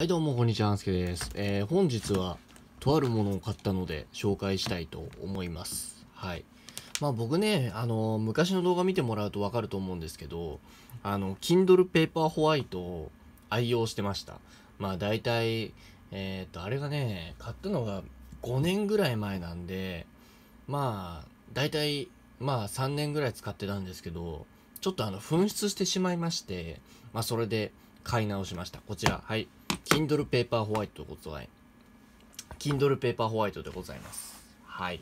はいどうもこんにちは、あんすけです。えー、本日はとあるものを買ったので紹介したいと思います。はい。まあ僕ね、あのー、昔の動画見てもらうとわかると思うんですけど、あの、Kindle Paper White を愛用してました。まあ大体、えー、っと、あれがね、買ったのが5年ぐらい前なんで、まあ、大体、まあ3年ぐらい使ってたんですけど、ちょっとあの、紛失してしまいまして、まあそれで買い直しました。こちら、はい。Kindle Paper White ございます。Kindle Paper White でございます。はい。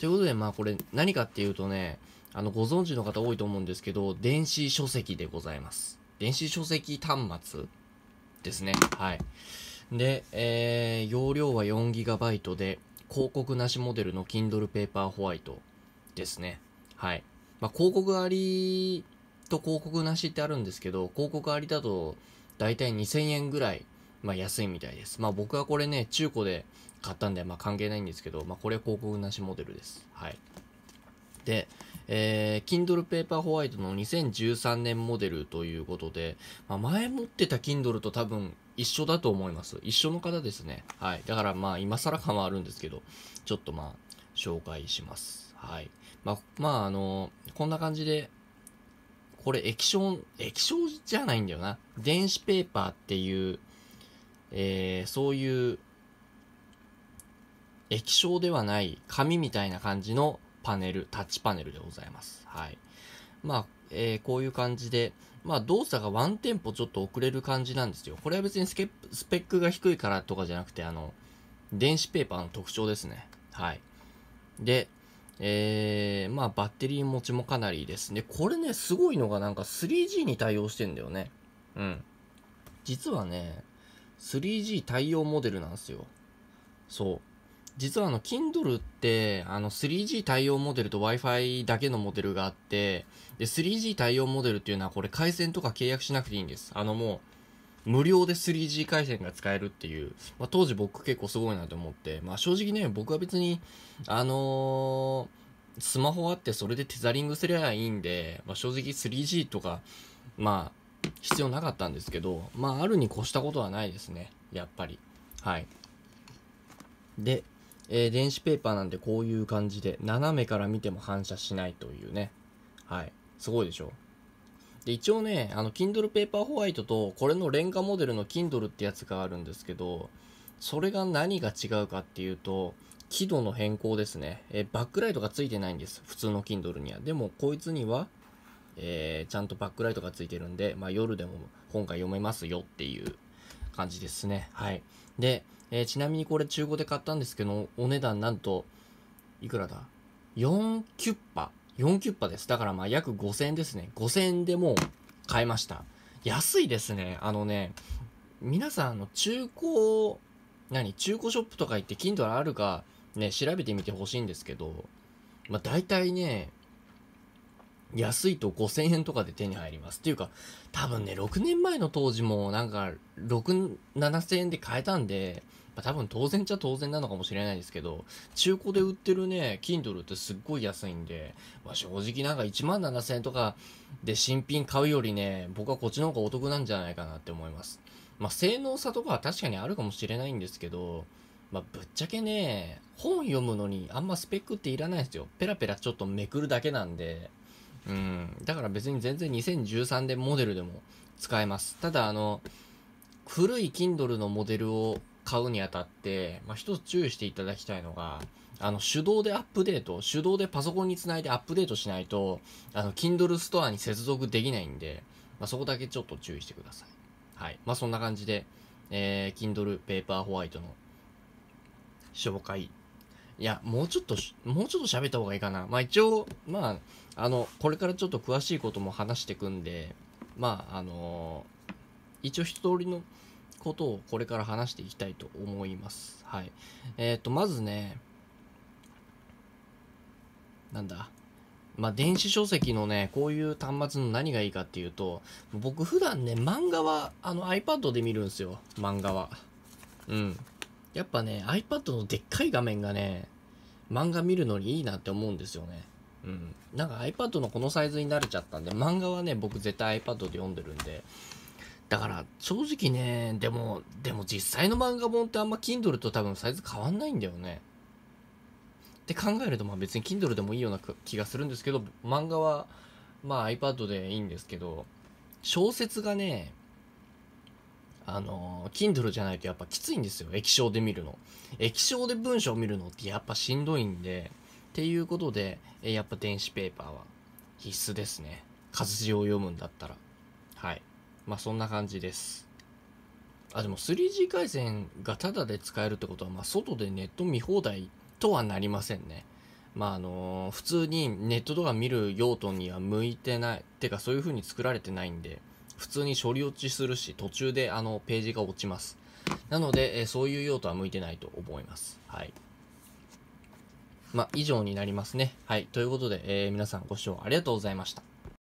ということで、まあこれ何かっていうとね、あの、ご存知の方多いと思うんですけど、電子書籍でございます。電子書籍端末ですね。はい。で、えー、容量は 4GB で、広告なしモデルの Kindle Paper White ですね。はい。まあ、広告ありと広告なしってあるんですけど、広告ありだと、だいたい2000円ぐらいまあ、安いみたいです。まあ、僕はこれね、中古で買ったんで、まあ、関係ないんですけど、まあ、これ広告なしモデルです。はい。で、えー、Kindle Paperwhite の2013年モデルということで、まあ、前持ってた Kindle と多分一緒だと思います。一緒の方ですね。はい。だからまあ今更感はあるんですけど、ちょっとまあ紹介します。はい。まあ、まああのー、こんな感じで、これ液晶、液晶じゃないんだよな。電子ペーパーっていうえー、そういう液晶ではない紙みたいな感じのパネル、タッチパネルでございます。はい。まあ、えー、こういう感じで、まあ、動作がワンテンポちょっと遅れる感じなんですよ。これは別にスケスペックが低いからとかじゃなくて、あの、電子ペーパーの特徴ですね。はい。で、えー、まあ、バッテリー持ちもかなりいいですね。これね、すごいのがなんか 3G に対応してんだよね。うん。実はね、3G 対応モデルなんですよ。そう。実はあの、Kindle って、あの、3G 対応モデルと Wi-Fi だけのモデルがあって、で、3G 対応モデルっていうのはこれ回線とか契約しなくていいんです。あのもう、無料で 3G 回線が使えるっていう、まあ、当時僕結構すごいなと思って、まあ正直ね、僕は別に、あのー、スマホあってそれでテザリングすりゃいいんで、まあ正直 3G とか、まあ、必要なかったんですけど、まあ、あるに越したことはないですね。やっぱり。はい。で、えー、電子ペーパーなんてこういう感じで、斜めから見ても反射しないというね。はい。すごいでしょで、一応ね、あの、Kindle ペーパーホワイトと、これの廉価モデルの Kindle ってやつがあるんですけど、それが何が違うかっていうと、輝度の変更ですね。えー、バックライトがついてないんです。普通の Kindle には。でも、こいつには、えー、ちゃんとバックライトがついてるんで、まあ、夜でも本が読めますよっていう感じですね。はい。で、えー、ちなみにこれ中古で買ったんですけど、お値段なんと、いくらだ ?4 キュッパ。4キュッパです。だからまあ約5000円ですね。5000円でも買えました。安いですね。あのね、皆さんの中古、何中古ショップとか行って Kindle あるかね、調べてみてほしいんですけど、まあ大体ね、安いと5000円とかで手に入ります。っていうか、多分ね、6年前の当時もなんか、6、7000円で買えたんで、まあ、多分当然っちゃ当然なのかもしれないですけど、中古で売ってるね、Kindle ってすっごい安いんで、まあ、正直なんか1万7000円とかで新品買うよりね、僕はこっちの方がお得なんじゃないかなって思います。まあ、性能差とかは確かにあるかもしれないんですけど、まあ、ぶっちゃけね、本読むのにあんまスペックっていらないんですよ。ペラペラちょっとめくるだけなんで、うん、だから別に全然2013年モデルでも使えます。ただ、あの、古い Kindle のモデルを買うにあたって、まあ、一つ注意していただきたいのが、あの、手動でアップデート、手動でパソコンにつないでアップデートしないと、あの、Kindle ストアに接続できないんで、まあ、そこだけちょっと注意してください。はい。まあ、そんな感じで、えー、Kindle Paper White の紹介いや、もうちょっと、もうちょっと喋った方がいいかな。まあ一応、まあ、あの、これからちょっと詳しいことも話していくんで、まあ、あのー、一応一通りのことをこれから話していきたいと思います。はい。えっ、ー、と、まずね、なんだ。まあ、電子書籍のね、こういう端末の何がいいかっていうと、僕普段ね、漫画は、あの iPad で見るんですよ。漫画は。うん。やっぱね、iPad のでっかい画面がね、漫画見るのにいいなって思うんですよね。うん。なんか iPad のこのサイズに慣れちゃったんで、漫画はね、僕絶対 iPad で読んでるんで。だから、正直ね、でも、でも実際の漫画本ってあんま Kindle と多分サイズ変わんないんだよね。って考えると、まあ別に Kindle でもいいような気がするんですけど、漫画は、まあ iPad でいいんですけど、小説がね、あの、Kindle じゃないとやっぱきついんですよ。液晶で見るの。液晶で文章を見るのってやっぱしんどいんで、っていうことで、えやっぱ電子ペーパーは必須ですね。活字を読むんだったら。はい。まあそんな感じです。あ、でも 3G 回線がタダで使えるってことは、まあ外でネット見放題とはなりませんね。まああのー、普通にネットとか見る用途には向いてない。てかそういう風に作られてないんで、普通に処理落ちするし、途中であのページが落ちます。なので、えそういう用途は向いてないと思います。はい。まあ、以上になりますね。はい。ということで、えー、皆さんご視聴ありがとうございました。